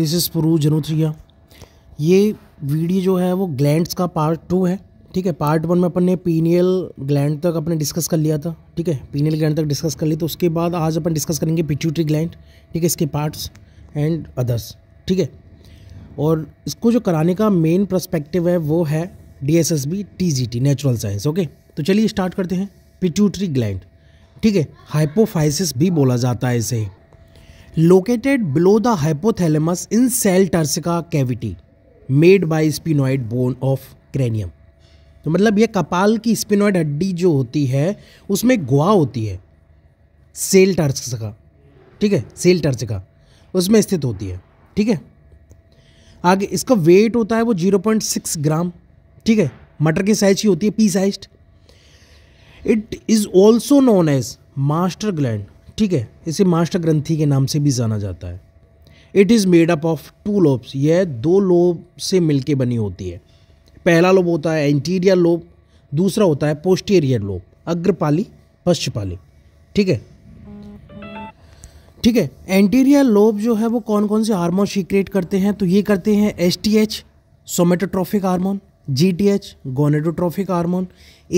this is prove जनोथ्रिया ये video जो है वो ग्लैंड्स का पार्ट टू है ठीक है पार्ट वन में अपन ने पीनियल ग्लैंड तक अपने डिस्कस कर लिया था ठीक है पीनियल ग्लैंड तक डिस्कस कर ली तो उसके बाद आज अपन डिस्कस करेंगे पिट्यूटरी ग्लैंड ठीक है इसके पार्ट्स एंड अदर्स ठीक है और इसको जो कराने का मेन प्रस्पेक्टिव है वो है D S S B T G T natural science okay तो चलिए स्टार्ट करते हैं पिट्यूटरी ग्लैंड ठीक है हाइपोफाइसिस भी बोला जाता है इसे located below the hypothalamus in sella turcica cavity made by sphenoid bone of cranium तो मतलब ये कपाल की स्पिनोइड हड्डी जो होती है उसमें गुहा होती है सेल टर्सिका ठीक है सेल टर्सिका उसमें स्थित होती है ठीक है आगे इसका वेट होता है वो 0.6 ग्राम ठीक है मटर की साइज ही होती है pea size it is also known as master gland ठीक है इसे मास्टर ग्रंथि के नाम से भी जाना जाता है it is made up of two lobes यह दो लोब से मिलके बनी होती है पहला लोब होता है इंटीरियर लोब दूसरा होता है पोस्टीरियर लोब अग्रपाली पश्चपाली ठीक है ठीक है एंटीरियर लोब जो है वो कौन कौन से हार्मोन सीक्रेट करते हैं तो ये करते हैं S T H somatotrophic hormone G T H gonadotrophic hormone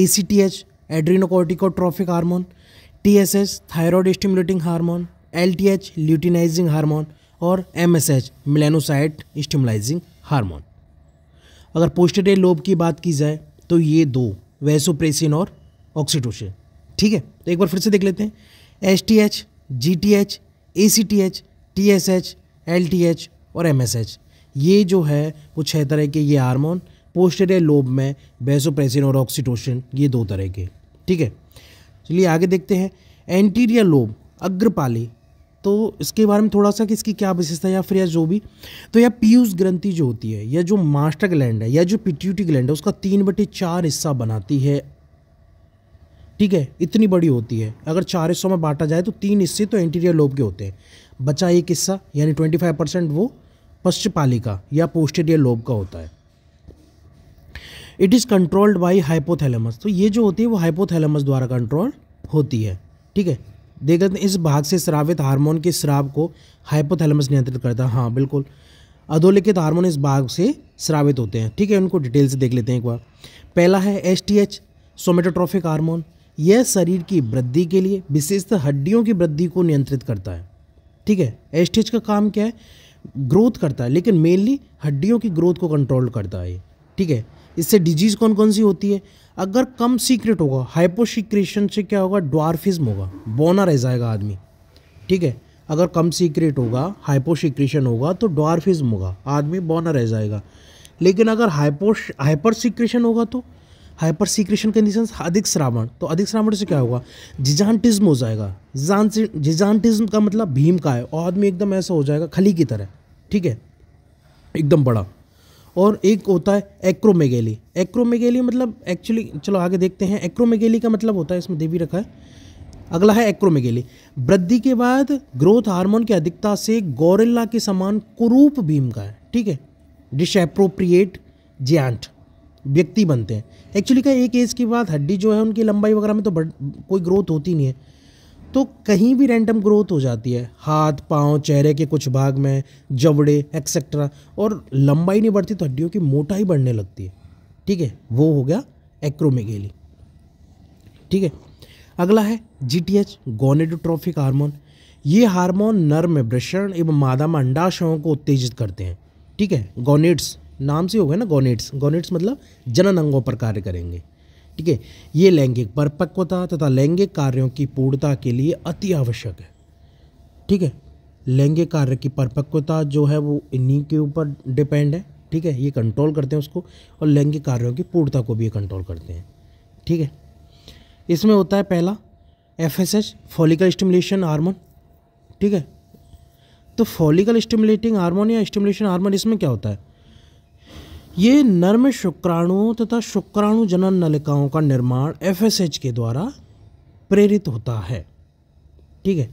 A C T H adrenocorticotrophic hormone T S S thyroid stimulating hormone L T H luteinizing hormone और M S H melanocyte stimulating hormone अगर posterior lobe की बात की जाए तो ये दो vasopressin और ऑक्सीटोसिन ठीक है तो एक बार फिर से देख लेते हैं S T H G T H A C T H T S H L T H और एम एस एच ये जो है वो छः तरह के ये हारमोन पोस्टेरियर लोब में वैसोप्रेसिन और ऑक्सीटोसिन ये दो तरह के ठीक है चलिए आगे देखते हैं एंटीरियर लोब अग्रपाली तो इसके बारे में थोड़ा सा कि इसकी क्या विशेषता या फिर या जो भी तो यह पीयूष ग्रंथि जो होती है या जो मास्टर ग्लैंड है या जो पिट्यूटी ग्लैंड है उसका तीन बटे चार हिस्सा बनाती है ठीक है इतनी बड़ी होती है अगर चार हिस्सों में बांटा जाए तो तीन हिस्से तो एंटीरियर लोब के होते हैं बचा एक हिस्सा यानी ट्वेंटी फाइव परसेंट वो पश्चपालिका या पोस्टेरियर लोब का होता है it is controlled by hypothalamus तो ये जो होती है वो हाइपोथैलेमस द्वारा कंट्रोल होती है ठीक है देख लेते हैं इस भाग से स्रावित हार्मोन के स्राव को हाइपोथैलेमस नियंत्रित करता है हाँ बिल्कुल अधोलिखित हार्मोन इस भाग से स्रावित होते हैं ठीक है उनको डिटेल से देख लेते हैं एक बार पहला है S T H somatotrophic hormone यह शरीर की वृद्धि के लिए विशेषतः हड्डियों की वृद्धि को नियंत्रित करता है ठीक है एस टी एच का काम क्या है ग्रोथ करता है लेकिन मेनली हड्डियों की ग्रोथ को कंट्रोल करता है ठीक है इससे डिजीज़ कौन कौन सी होती है अगर कम सीक्रेट होगा हाइपोसिक्रेशन से क्या होगा डॉर्फिज्म होगा बोना रह जाएगा आदमी ठीक है अगर कम सीक्रेट होगा हाइपोसिक्रेशन होगा तो डॉर्फिज्म होगा आदमी बोना रह जाएगा लेकिन अगर हाइपो हाइपर सिक्रेशन होगा तो हाइपर सीक्रेशन कंडीशन अधिक श्रावण तो अधिक श्रावण से क्या होगा जिजांटिज्म हो जाएगा जिजांटिज्म का मतलब भीम का है और आदमी एकदम ऐसा हो जाएगा खली की तरह ठीक है एकदम बड़ा और एक होता है एक्रोमेगेली एक्रोमेगेली मतलब एक्चुअली चलो आगे देखते हैं एक्रोमेगेली का मतलब होता है इसमें देवी रखा है अगला है एक्रोमेगेली वृद्धि के बाद ग्रोथ हार्मोन की अधिकता से गोरिल्ला के समान कुरूप भीम का है ठीक है डिसप्रोप्रिएट जियांट व्यक्ति बनते हैं एक्चुअली का एक एज के बाद हड्डी जो है उनकी लंबाई वगैरह में तो बढ़ कोई ग्रोथ होती नहीं है तो कहीं भी रैंडम ग्रोथ हो जाती है हाथ पांव चेहरे के कुछ भाग में जबड़े एक्सेट्रा और लंबाई नहीं बढ़ती तो हड्डियों की मोटाई बढ़ने लगती है ठीक है वो हो गया एक्रोमेगेली ठीक है अगला है G T H gonadotrophic hormone ये हारमोन नर में वृषण एवं मादा में अंडाशयों को उत्तेजित करते हैं ठीक है गोनेट्स नाम से हो गया ना गोनेट्स गोनेट्स मतलब जनन अंगों पर कार्य करेंगे ठीक है ये लैंगिक परिपक्वता तथा लैंगिक कार्यों की पूर्णता के लिए अति आवश्यक है ठीक है लैंगिक कार्य की परिपक्वता जो है वो इन्हीं के ऊपर डिपेंड है ठीक है ये कंट्रोल करते हैं उसको और लैंगिक कार्यों की पूर्णता को भी ये कंट्रोल करते हैं ठीक है इसमें होता है पहला F S H follicle stimulation hormone ठीक है तो फॉलिकल स्टिमुलेटिंग हारमोन या स्टिमुलेशन हारमोन इसमें क्या होता है ये नर्म शुक्राणुओं तथा शुक्राणु जनन नलिकाओं का निर्माण एफ के द्वारा प्रेरित होता है ठीक है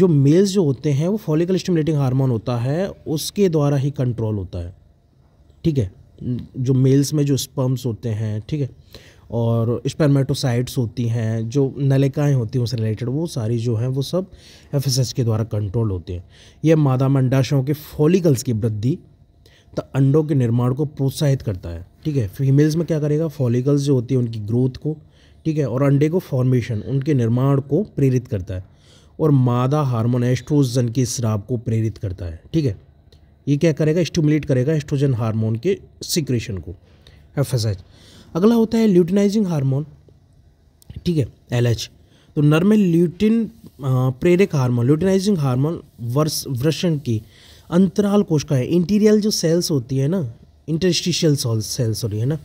जो मेल्स जो होते हैं वो फॉलिकल स्टिमुलेटिंग हार्मोन होता है उसके द्वारा ही कंट्रोल होता है ठीक है जो मेल्स में जो स्पर्म्स होते हैं ठीक है और स्पर्मेटोसाइट्स होती हैं जो नलिकाएँ होती हैं उससे रिलेटेड वो सारी जो हैं वो सब एफ के द्वारा कंट्रोल होते हैं यह मादा मंडाशयों के फॉलिकल्स की वृद्धि तो अंडों के निर्माण को प्रोत्साहित करता है ठीक है फीमेल्स में क्या करेगा फॉलिकल्स जो होती है उनकी ग्रोथ को ठीक है और अंडे को फॉर्मेशन उनके निर्माण को प्रेरित करता है और मादा हार्मोन एस्ट्रोजन के स्राव को प्रेरित करता है ठीक है ये क्या करेगा स्टिमुलेट करेगा एस्ट्रोजन हार्मोन के सिक्रेशन को एफ अगला होता है ल्यूटिनाइजिंग हार्मोन ठीक है एल तो नर में ल्यूटिन प्रेरक हार्मोन ल्यूटिनाइजिंग हार्मोन वर्ष वृषण की अंतराल कोशिका है इंटीरियल जो सेल्स होती है ना इंटरस्टिशियल सेल्स सॉरी है ना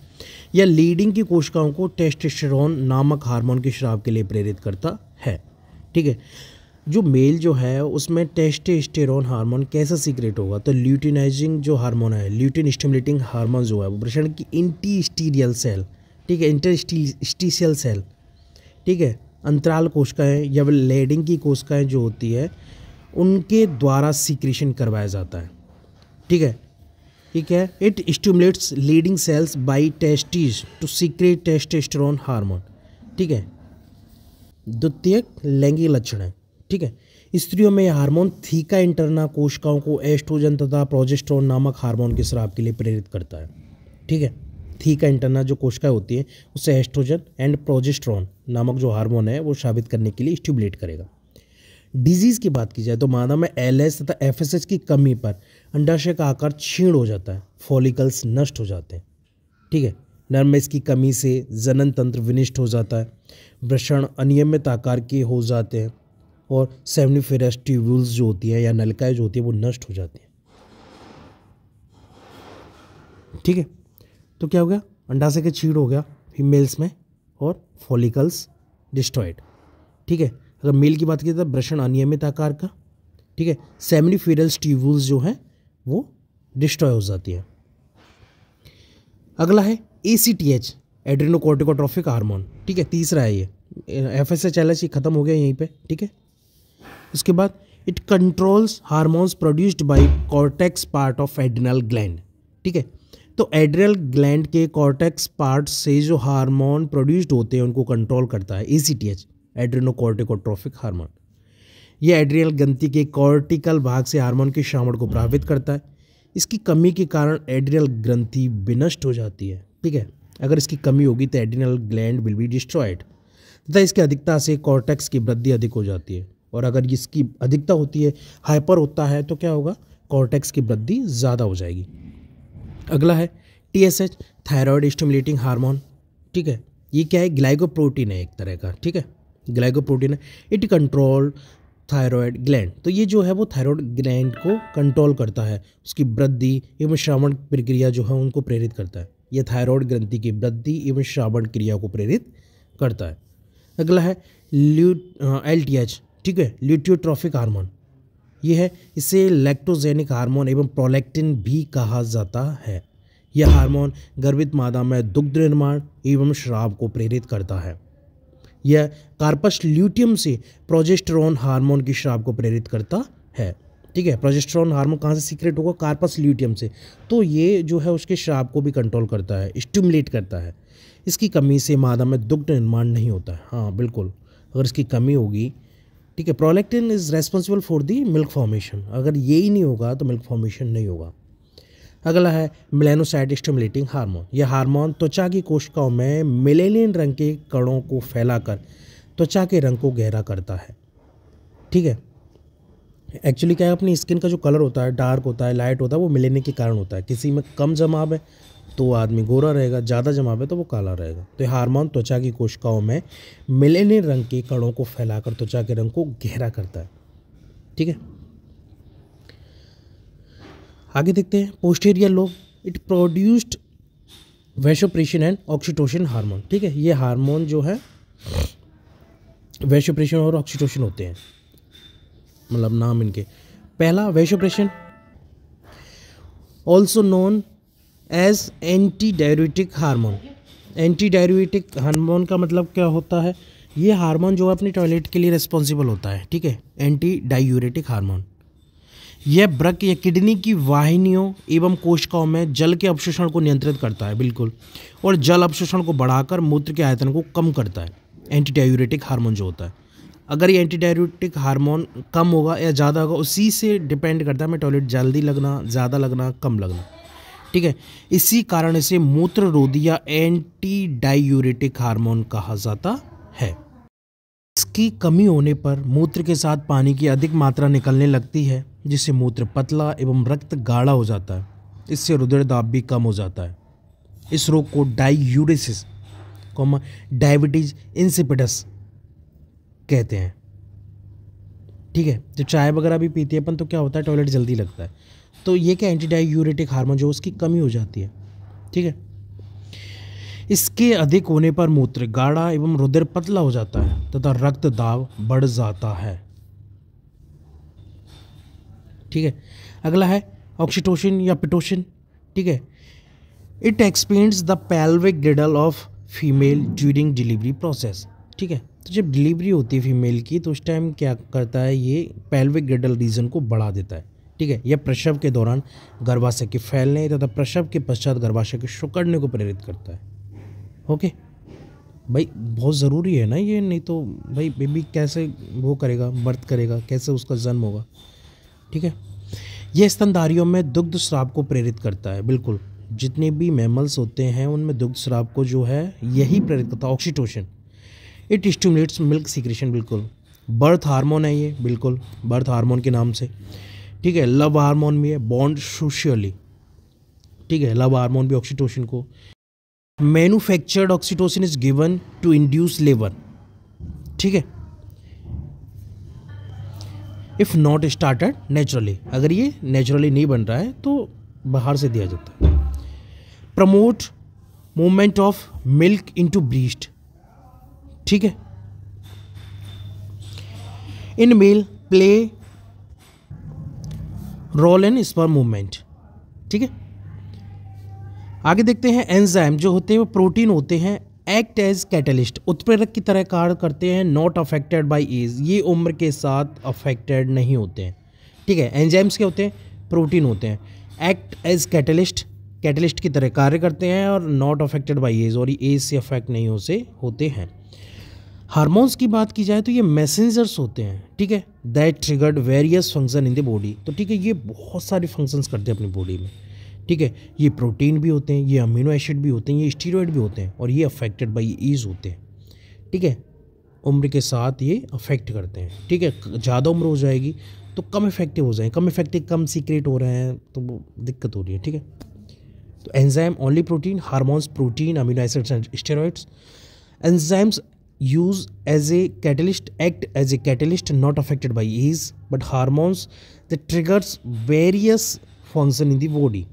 या लीडिंग की कोशिकाओं को टेस्टेस्टेरोन नामक हार्मोन की शराब के लिए प्रेरित करता है ठीक है जो मेल जो है उसमें टेस्टेस्टेरोन हार्मोन कैसा सीक्रेट होगा तो ल्यूटिनाइजिंग जो हार्मोन है ल्यूटिन स्टिमुलेटिंग हार्मोन जो है वो प्रश्न की इंटीस्टीरियल सेल ठीक है इंटरस्टीशियल सेल ठीक है अंतराल कोशिकाएं या लेडिंग की कोशिकाएं जो होती है उनके द्वारा सीक्रेशन करवाया जाता है ठीक है ठीक है it stimulates leading cells by testes to secrete testosterone hormone ठीक है द्वितीय लैंगिक लक्षण है ठीक है स्त्रियों में हार्मोन थीका इंटरना कोशिकाओं को एस्ट्रोजन तथा प्रोजेस्ट्रोन नामक हार्मोन के स्राव के लिए प्रेरित करता है ठीक है थीका इंटरना जो कोशिकाएं होती है उससे एस्ट्रोजन एंड प्रोजेस्ट्रॉन नामक जो हार्मोन है वो साबित करने के लिए स्टिमुलेट करेगा डिजीज़ की बात की जाए तो मादा में एल तथा एफ की कमी पर अंडाशय का आकार क्षीण हो जाता है फॉलिकल्स नष्ट हो जाते हैं ठीक है नर की कमी से जनन तंत्र विनिष्ट हो जाता है भ्रषण अनियमित आकार के हो जाते हैं और सेवनीफेरस ट्यूबुल्स जो होती है या नलकाएँ जो होती है वो नष्ट हो जाती हैं ठीक है तो क्या हो गया अंडाशय का छीड़ हो गया फीमेल्स में और फॉलिकल्स डिस्ट्रॉयड ठीक है अगर मेल की बात की जाए तो भ्रषण अनियमित आकार का ठीक है सेमनी फेरल्स ट्यूबल्स जो हैं वो डिस्ट्रॉय हो जाती है अगला है A C T H adrenocorticotrophic hormone ठीक है तीसरा है ये F S H L H खत्म हो गया यहीं पे ठीक है उसके बाद it controls hormones produced by cortex part of adrenal gland ठीक है तो एड्रिनल ग्लैंड के कॉर्टेक्स पार्ट से जो हारमोन प्रोड्यूस्ड होते हैं उनको कंट्रोल करता है A C T H adrenocorticotrophic hormone यह एड्रियल ग्रंथि के कॉर्टिकल भाग से हार्मोन के श्रावण को प्रभावित करता है इसकी कमी के कारण एड्रियल ग्रंथि विनष्ट हो जाती है ठीक है अगर इसकी कमी होगी तो adrenal gland will be destroyed तथा इसकी अधिकता से कॉर्टेक्स की वृद्धि अधिक हो जाती है और अगर इसकी अधिकता होती है हाइपर होता है तो क्या होगा कॉर्टेक्स की वृद्धि ज़्यादा हो जाएगी अगला है T S H thyroid stimulating hormone ठीक है ये क्या है ग्लाइकोप्रोटीन है एक तरह का ठीक है ग्लाइकोप्रोटीन है इट कंट्रोल थायरॉयड ग्लैंड तो ये जो है वो थायरॉयड ग्लैंड को कंट्रोल करता है उसकी वृद्धि एवं श्रावण प्रक्रिया जो है उनको प्रेरित करता है यह थायरॉयड ग्रंथि की वृद्धि एवं श्रावण क्रिया को प्रेरित करता है अगला है ल्यू एल टी एच ठीक है ल्यूटियोट्रॉफिक हार्मोन ये है इसे लैक्टोजेनिक हार्मोन एवं प्रोलैक्टिन भी कहा जाता है यह हार्मोन गर्भित मादा में दुग्ध निर्माण एवं श्राव को प्रेरित करता है यह कार्पस ल्यूटियम से प्रोजेस्टेरॉन हार्मोन की श्राप को प्रेरित करता है ठीक है प्रोजेस्ट्रॉन हार्मोन कहाँ से सीक्रेट होगा कार्पस ल्यूटियम से तो ये जो है उसके श्राप को भी कंट्रोल करता है स्टिमुलेट करता है इसकी कमी से मादा में दुग्ध निर्माण नहीं होता है हाँ बिल्कुल अगर इसकी कमी होगी ठीक है prolactin is responsible for the milk formation अगर ये ही नहीं होगा तो मिल्क फॉर्मेशन नहीं होगा अगला है मिलेनोसाइड स्टिमुलेटिंग हार्मोन यह हार्मोन त्वचा की कोशिकाओं में मिलेनियन रंग के कणों को फैलाकर त्वचा के रंग को गहरा करता है ठीक है एक्चुअली क्या है अपनी स्किन का जो कलर होता है डार्क होता है लाइट होता है वो मिलेने के कारण होता है किसी में कम जमाव है तो आदमी गोरा रहेगा ज़्यादा जमाव है तो वो काला रहेगा तो ये हार्मोन त्वचा की कोशिकाओं में मिलेनियन रंग के कणों को फैलाकर त्वचा के रंग को गहरा करता है ठीक है आगे देखते हैं posterior lobe it produced vasopressin and oxytocin hormone ठीक है ये हार्मोन जो है वैशोप्रेशन और ऑक्सीटोशन होते हैं मतलब नाम इनके पहला vasopressin also known as antidiuretic hormone antidiuretic hormone का मतलब क्या होता है ये हार्मोन जो है अपनी टॉयलेट के लिए रिस्पॉन्सिबल होता है ठीक है एंटी डायूरेटिक हार्मोन यह ब्रक या किडनी की वाहिनियों एवं कोशिकाओं में जल के अपशोषण को नियंत्रित करता है बिल्कुल और जल अपशोषण को बढ़ाकर मूत्र के आयतन को कम करता है एंटी डायूरेटिक हार्मोन जो होता है अगर ये एंटी डायूरेटिक हार्मोन कम होगा या ज़्यादा होगा उसी से डिपेंड करता है मैं टॉयलेट जल्दी लगना ज़्यादा लगना कम लगना ठीक है इसी कारण इसे मूत्र रोधी या एंटी डायूरेटिक हार्मोन कहा जाता है की कमी होने पर मूत्र के साथ पानी की अधिक मात्रा निकलने लगती है जिससे मूत्र पतला एवं रक्त गाढ़ा हो जाता है इससे रुदय दाब भी कम हो जाता है इस रोग को यूरेसिस डायबिटीज इंसिपिडस कहते हैं ठीक है जब चाय वगैरह भी पीते हैं अपन तो क्या होता है टॉयलेट जल्दी लगता है तो ये क्या एंटी यूरेटिक हारमोन जो उसकी कमी हो जाती है ठीक है इसके अधिक होने पर मूत्र गाढ़ा एवं रुधिर पतला हो जाता है तथा रक्त दाब बढ़ जाता है ठीक है अगला है ऑक्सीटोशन या पिटोशन ठीक है it expands the pelvic girdle of female during delivery process ठीक है तो जब डिलीवरी होती है फीमेल की तो उस टाइम क्या करता है ये पैल्विक गिडल रीजन को बढ़ा देता है ठीक है यह प्रसव के दौरान गर्भाशय के फैलने तथा प्रसव के पश्चात गर्भाशय के सुकड़ने को प्रेरित करता है ओके भाई बहुत ज़रूरी है ना ये नहीं तो भाई बेबी कैसे वो करेगा मर्द करेगा कैसे उसका जन्म होगा ठीक है यह स्तनधारियों में दुग्ध श्राप को प्रेरित करता है बिल्कुल जितने भी मैमल्स होते हैं उनमें दुग्ध श्राप को जो है यही प्रेरित करता है oxytocin it stimulates milk secretion बिल्कुल बर्थ हार्मोन है ये बिल्कुल बर्थ हार्मोन के नाम से ठीक है लव हार्मोन भी है बॉन्ड सोशियली ठीक है लव हार्मोन भी ऑक्सीटोशन को manufactured oxytocin is given to induce labour ठीक है इफ नॉट स्टार्टेड नेचुरली अगर ये नेचुरली नहीं बन रहा है तो बाहर से दिया जाता है promote movement of milk into breast ठीक है in male play role and sperm movement ठीक है आगे देखते हैं एंजाइम जो होते हैं वो प्रोटीन होते हैं एक्ट एज कैटलिस्ट उत्प्रेरक की तरह कार्य करते हैं नॉट अफेक्टेड बाय एज ये उम्र के साथ अफेक्टेड नहीं होते हैं ठीक है एंजाइम्स क्या होते हैं प्रोटीन होते हैं एक्ट एज कैटलिस्ट कैटलिस्ट की तरह कार्य करते हैं और नॉट अफेक्टेड बाई एज और एज से अफेक्ट नहीं हो से होते हैं हारमोन्स की बात की जाए तो ये मैसेंजर्स होते हैं ठीक है that triggered various function in the body तो ठीक है ये बहुत सारे फंक्शंस करते हैं अपनी बॉडी में ठीक है ये प्रोटीन भी होते हैं ये अमीनो एसिड भी होते हैं ये स्टीरोड भी होते हैं और ये अफेक्टेड बाई ईज होते हैं ठीक है उम्र के साथ ये अफेक्ट करते हैं ठीक है ज़्यादा उम्र हो जाएगी तो कम इफेक्टिव हो जाए कम इफेक्टिव कम सीक्रेट हो रहे हैं तो वो दिक्कत हो रही है ठीक है तो enzyme only protein hormones protein amino acids and steroids enzymes use as a catalyst act as a catalyst not affected by age but hormones the triggers various function in body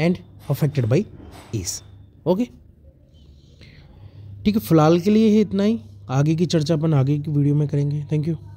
and affected by age okay ठीक है फिलहाल के लिए ही इतना ही आगे की चर्चा अपन आगे की वीडियो में करेंगे थैंक यू